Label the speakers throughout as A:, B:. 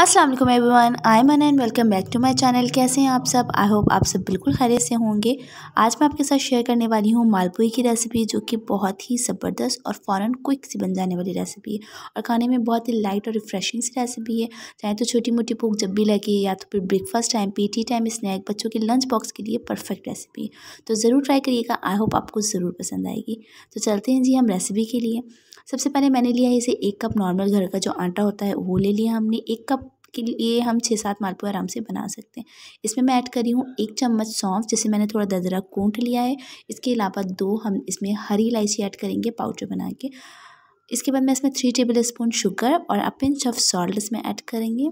A: अस्सलाम वालेकुम everyone I am and welcome back to my channel कैसे हैं आप सब आई होप आप सब बिल्कुल खैरियत से होंगे आज मैं आपके साथ शेयर करने वाली हूँ मालपुई की रेसिपी जो कि बहुत ही ज़बरदस्त और फ़ौरन क्विक सी बन जाने वाली रेसिपी है और खाने में बहुत ही लाइट और रिफ़्रेशिंग सी रेसिपी है चाहे तो छोटी मोटी भूख जब भी लगे या तो फिर breakfast time tea time snack बच्चों के लंच बॉक्स के लिए परफेक्ट रेसिपी है तो ज़रूर ट्राई करिएगा आई होप आपको ज़रूर पसंद आएगी तो चलते हैं जी हम रेसिपी के लिए सबसे पहले मैंने लिया है इसे एक कप नॉर्मल घर का जो आटा होता है वो ले लिया हमने एक कप इसके लिए हम छः सात मालपुआ आराम से बना सकते हैं इसमें मैं ऐड करी हूँ एक चम्मच सौंफ जिसे मैंने थोड़ा दरदरा कूट लिया है इसके अलावा दो हम इसमें हरी इलायची ऐड करेंगे पाउडर बना के इसके बाद मैं इसमें थ्री टेबल स्पून शुगर और अ पिंच ऑफ सॉल्ट इसमें ऐड करेंगे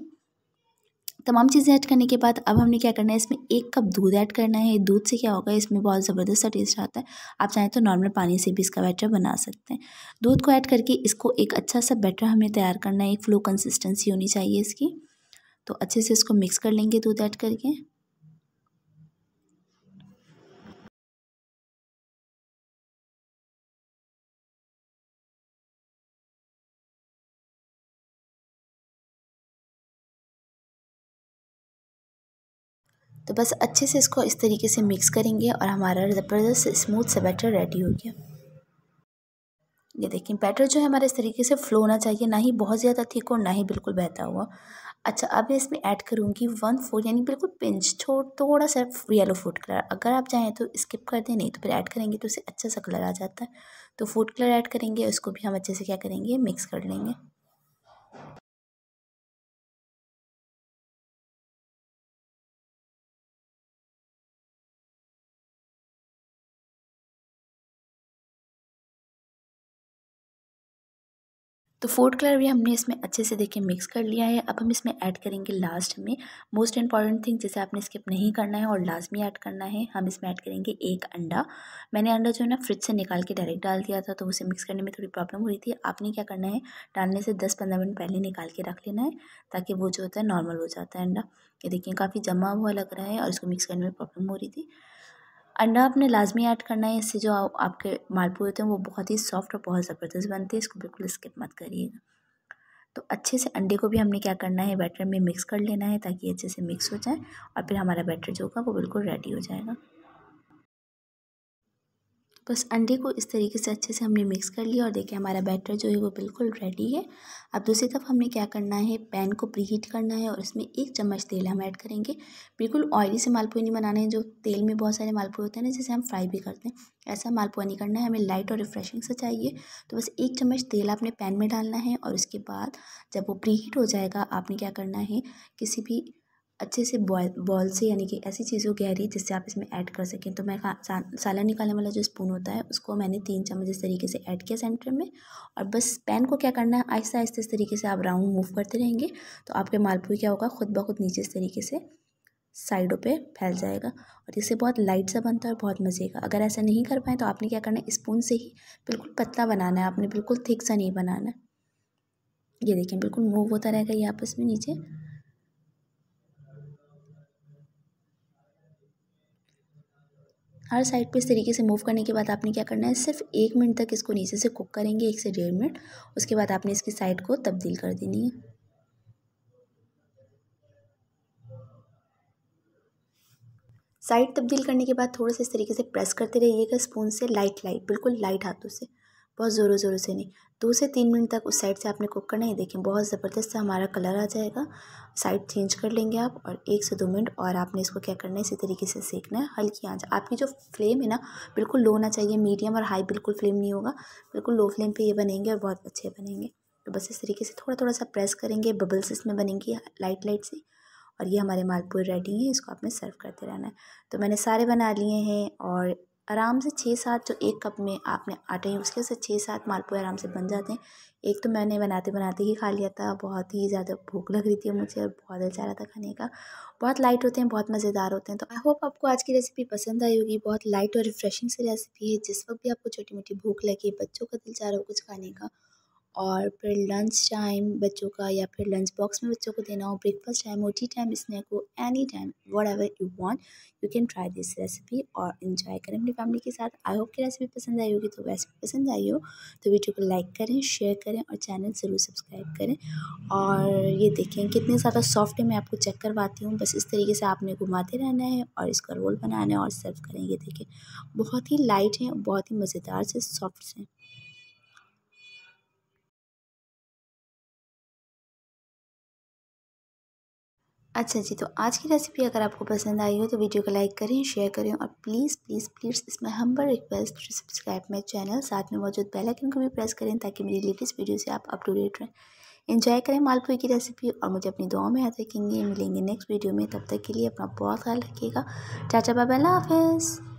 A: तमाम चीज़ें ऐड करने के बाद अब हमने क्या करना है इसमें एक कप दूध ऐड करना है दूध से क्या होगा इसमें बहुत ज़बरदस्त सा टेस्ट आता है आप चाहें तो नॉर्मल पानी से भी इसका बैटर बना सकते हैं दूध को ऐड करके इसको एक अच्छा सा बैटर हमें तैयार करना है एक फ्लो कंसिस्टेंसी होनी चाहिए इसकी तो अच्छे से इसको मिक्स कर लेंगे दूध ऐड करके तो बस अच्छे से इसको इस तरीके से मिक्स करेंगे और हमारा ज़बरदस्त स्मूथ सा बैटर रेडी हो गया ये देखें बैटर जो है हमारे इस तरीके से फ्लो होना चाहिए ना ही बहुत ज़्यादा थिक और ना ही बिल्कुल बहता हुआ अच्छा अब मैं इसमें ऐड करूँगी वन फोर यानी बिल्कुल पिंच छोड़ थोड़ा सा येलो फूड कलर अगर आप चाहें तो स्किप कर दें नहीं तो फिर ऐड करेंगे तो उसे अच्छा सा कलर आ जाता है तो फूड कलर ऐड करेंगे उसको भी हम अच्छे से क्या करेंगे मिक्स कर लेंगे तो फोर्थ कलर भी हमने इसमें अच्छे से देखिए मिक्स कर लिया है अब हम इसमें ऐड करेंगे लास्ट में मोस्ट इंपॉर्टेंट थिंग जिसे आपने स्किप नहीं करना है और लाजमी ऐड करना है हम इसमें ऐड करेंगे एक अंडा मैंने अंडा जो है ना फ्रिज से निकाल के डायरेक्ट डाल दिया था तो उसे मिक्स करने में थोड़ी प्रॉब्लम हो रही थी आपने क्या करना है डालने से दस पंद्रह मिनट पहले निकाल के रख लेना है ताकि वो जो होता है नॉर्मल हो जाता है अंडा ये देखिए काफ़ी जमा हुआ लग रहा है और इसको मिक्स करने में प्रॉब्लम हो रही थी अंडा आपने लाजमी ऐड करना है इससे जो आ, आपके मालपुए होते हैं वो बहुत ही सॉफ्ट और बहुत ज़बरदस्त बनते हैं इसको बिल्कुल स्किप मत करिएगा तो अच्छे से अंडे को भी हमने क्या करना है बैटर में मिक्स कर लेना है ताकि अच्छे से मिक्स हो जाए और फिर हमारा बैटर जो होगा वो बिल्कुल रेडी हो जाएगा बस अंडे को इस तरीके से अच्छे से हमने मिक्स कर लिया और देखिए हमारा बैटर जो है वो बिल्कुल रेडी है अब दूसरी तरफ हमने क्या करना है पैन को प्री हीट करना है और इसमें एक चम्मच तेल हम ऐड करेंगे बिल्कुल ऑयली से मालपुआ नहीं बनाना है जो तेल में बहुत सारे मालपुए होते हैं ना जिसे हम फ्राई भी करते हैं ऐसा मालपुआ नहीं करना है हमें लाइट और रिफ्रेशिंग से चाहिए तो बस एक चम्मच तेल आपने पैन में डालना है और उसके बाद जब वो प्री हीट हो जाएगा आपने क्या करना है किसी भी अच्छे से बॉय बॉल से यानी कि ऐसी चीज़ हो गहरी जिससे आप इसमें ऐड कर सकें तो मैं सालन निकालने वाला जो स्पून होता है उसको मैंने तीन चम्मच इस तरीके से ऐड किया सेंटर में और बस पैन को क्या करना है आहिस्ता आहिस्ते इस तरीके से आप राउंड मूव करते रहेंगे तो आपके मालपुए क्या होगा खुद ब खुद नीचे इस तरीके से साइडों पर फैल जाएगा और इससे बहुत लाइट सा बनता है और बहुत मज़े का अगर ऐसा नहीं कर पाए तो आपने क्या करना है स्पून से ही बिल्कुल पतला बनाना है आपने बिल्कुल थिक सा नहीं बनाना है ये देखें बिल्कुल मूव होता रहेगा ये आपस में नीचे हर साइड पे इस तरीके से मूव करने के बाद आपने क्या करना है सिर्फ एक मिनट तक इसको नीचे से कुक करेंगे एक से डेढ़ मिनट उसके बाद आपने इसकी साइड को तब्दील कर देनी है साइड तब्दील करने के बाद थोड़ा सा इस तरीके से प्रेस करते रहिएगा स्पून से लाइट लाइट बिल्कुल लाइट हाथों से बहुत ज़ोरों ज़ोरों से नहीं दो से तीन मिनट तक उस साइड से आपने कुक करना ही देखें बहुत ज़बरदस्त हमारा कलर आ जाएगा साइड चेंज कर लेंगे आप और एक से दो मिनट और आपने इसको क्या करना है इसी तरीके से सेकना है हल्की आंच आपकी जो फ्लेम है ना बिल्कुल लो होना चाहिए मीडियम और हाई बिल्कुल फ्लेम नहीं होगा बिल्कुल लो फ्लेम पर ये बनेंगे और बहुत अच्छे बनेंगे तो बस इस तरीके से थोड़ा थोड़ा सा प्रेस करेंगे बबल्स इसमें बनेंगी लाइट लाइट से और ये हमारे मालपुर रेडी हैं इसको आपने सर्व करते रहना है तो मैंने सारे बना लिए हैं और आराम से छः सात जो एक कप में आपने आटे हैं उसके उससे छः सात मालपुए आराम से बन जाते हैं एक तो मैंने बनाते बनाते ही खा लिया था बहुत ही ज़्यादा भूख लग रही थी मुझे और बहुत दिल चाह रहा था खाने का बहुत लाइट होते हैं बहुत मज़ेदार होते हैं तो आई होप आपको आज की रेसिपी पसंद आई होगी बहुत लाइट और रिफ्रेशिंग सी रेसिपी है जिस वक्त भी आपको छोटी मोटी भूख लगे बच्चों का दिल चाह रहा हो कुछ खाने का और फिर लंच टाइम बच्चों का या फिर लंच बॉक्स में बच्चों को देना हो ब्रेकफास्ट टाइम हो टी टाइम स्नैक हो any time whatever you want you can try this recipe और इन्जॉय करें अपनी फैमिली के साथ आई होप की रेसिपी पसंद आई होगी तो रेसिपी पसंद आई हो तो वीडियो को लाइक करें शेयर करें और चैनल ज़रूर सब्सक्राइब करें और ये देखें कितने ज़्यादा सॉफ्ट है मैं आपको चेक करवाती हूँ बस इस तरीके से आपने घुमाते रहना है और इसका रोल बनाना है और सर्व करें ये देखें बहुत ही लाइट हैं बहुत ही मज़ेदार से सॉफ्ट हैं अच्छा जी तो आज की रेसिपी अगर आपको पसंद आई हो तो वीडियो को लाइक करें शेयर करें और प्लीज़ प्लीज़ प्लीज़ इसमें humble request to subscribe my channel साथ में मौजूद बेल आइकन को भी प्रेस करें ताकि मेरी लेटेस्ट वीडियो से आप अप टू डेट रहें इन्जॉय करें मालपुए की रेसिपी और मुझे अपनी दुआ में याद रखेंगे मिलेंगे नेक्स्ट वीडियो में तब तक के लिए अपना बहुत ख्याल रखिएगा चाचा बाबा हाफिज़